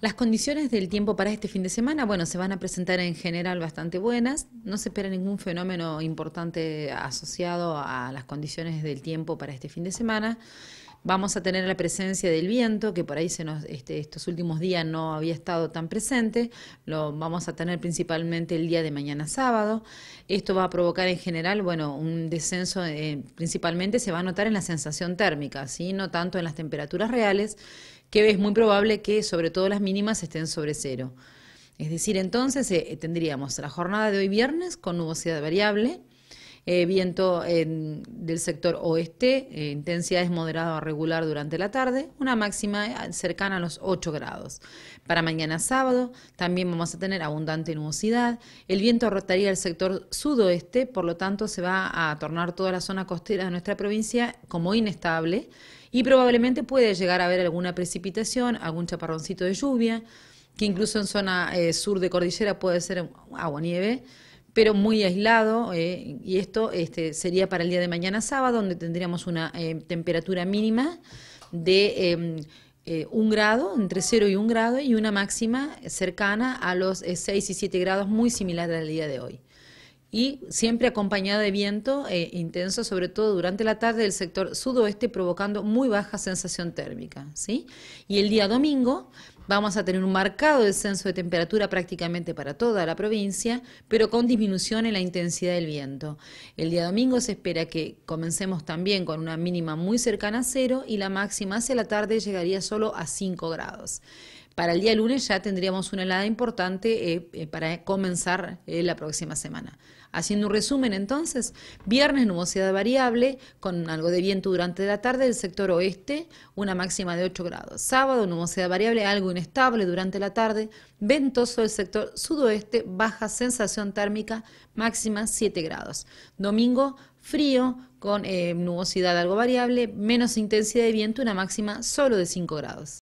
Las condiciones del tiempo para este fin de semana, bueno, se van a presentar en general bastante buenas. No se espera ningún fenómeno importante asociado a las condiciones del tiempo para este fin de semana. Vamos a tener la presencia del viento, que por ahí se nos, este, estos últimos días no había estado tan presente. Lo vamos a tener principalmente el día de mañana sábado. Esto va a provocar en general, bueno, un descenso, eh, principalmente se va a notar en la sensación térmica, ¿sí? no tanto en las temperaturas reales, que es muy probable que sobre todo las mínimas estén sobre cero. Es decir, entonces eh, tendríamos la jornada de hoy viernes con nubosidad variable, eh, viento del sector oeste, eh, intensidad es moderada a regular durante la tarde, una máxima eh, cercana a los 8 grados. Para mañana sábado también vamos a tener abundante nubosidad. El viento rotaría el sector sudoeste, por lo tanto se va a tornar toda la zona costera de nuestra provincia como inestable y probablemente puede llegar a haber alguna precipitación, algún chaparroncito de lluvia, que incluso en zona sur de cordillera puede ser agua nieve pero muy aislado, eh, y esto este, sería para el día de mañana sábado, donde tendríamos una eh, temperatura mínima de em, eh, un grado, entre 0 y 1 grado, y una máxima cercana a los 6 y 7 grados, muy similar al día de hoy. Y siempre acompañada de viento intenso, sobre todo durante la tarde del sector sudoeste, provocando muy baja sensación térmica. ¿sí? Y el día domingo Vamos a tener un marcado descenso de temperatura prácticamente para toda la provincia, pero con disminución en la intensidad del viento. El día domingo se espera que comencemos también con una mínima muy cercana a cero y la máxima hacia la tarde llegaría solo a 5 grados. Para el día lunes ya tendríamos una helada importante eh, eh, para comenzar eh, la próxima semana. Haciendo un resumen entonces, viernes nubosidad variable con algo de viento durante la tarde del sector oeste, una máxima de 8 grados. Sábado nubosidad variable, algo inestable durante la tarde, ventoso del sector sudoeste, baja sensación térmica, máxima 7 grados. Domingo frío con nubosidad algo variable, menos intensidad de viento, una máxima solo de 5 grados.